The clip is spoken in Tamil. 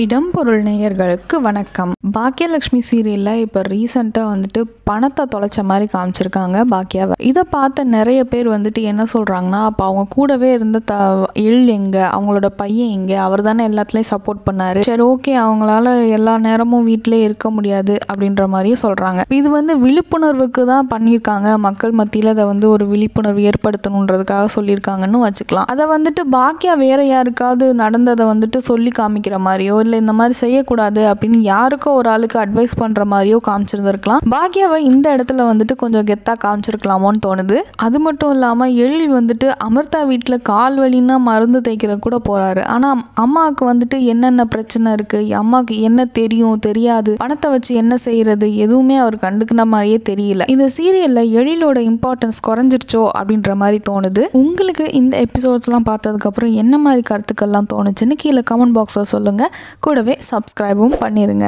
இடம் பொருள் நேயர்களுக்கு வணக்கம் பாக்கியலட்சுமி சீரியலில் இப்போ ரீசெண்டாக வந்துட்டு பணத்தை தொலைச்ச மாதிரி காமிச்சிருக்காங்க பாக்கியாவை இதை பார்த்த நிறைய பேர் வந்துட்டு என்ன சொல்கிறாங்கன்னா அப்போ அவங்க கூடவே இருந்த த எள் எங்கே அவங்களோட பையன் எங்கே அவர் தானே எல்லாத்துலேயும் சப்போர்ட் பண்ணார் சரி ஓகே அவங்களால எல்லா நேரமும் வீட்டிலே இருக்க முடியாது அப்படின்ற மாதிரியும் சொல்கிறாங்க இது வந்து விழிப்புணர்வுக்கு தான் பண்ணியிருக்காங்க மக்கள் மத்தியில் அதை வந்து ஒரு விழிப்புணர்வு ஏற்படுத்தணுன்றதுக்காக சொல்லியிருக்காங்கன்னு வச்சுக்கலாம் அதை வந்துட்டு பாக்கியா வேற யாருக்காவது நடந்ததை வந்துட்டு சொல்லி காமிக்கிற மாதிரியோ இல்லை இந்த மாதிரி செய்யக்கூடாது அப்படின்னு யாருக்கோ ஒரு ஆளுக்கு அட்வைஸ் பண்ணுற மாதிரியோ காமிச்சிருந்துருக்கலாம் பாக்யாவை இந்த இடத்துல வந்துட்டு கொஞ்சம் கெத்தாக காமிச்சிருக்கலாமோன்னு தோணுது அது மட்டும் இல்லாமல் எழில் வந்துட்டு அமிர்தா வீட்டில் கால் வலின்னா மருந்து தைக்கிற கூட போகிறாரு ஆனால் அம்மாவுக்கு வந்துட்டு என்னென்ன பிரச்சனை இருக்குது அம்மாவுக்கு என்ன தெரியும் தெரியாது பணத்தை வச்சு என்ன செய்கிறது எதுவுமே அவர் கண்டுக்கின மாதிரியே தெரியல இந்த சீரியலில் எழிலோட இம்பார்ட்டன்ஸ் குறைஞ்சிருச்சோ அப்படின்ற மாதிரி தோணுது உங்களுக்கு இந்த எபிசோட்ஸ்லாம் பார்த்ததுக்கப்புறம் என்ன மாதிரி கருத்துக்கள்லாம் தோணுச்சுன்னு கீழே கமெண்ட் பாக்ஸில் சொல்லுங்கள் கூடவே சப்ஸ்கிரைபும் பண்ணிடுங்க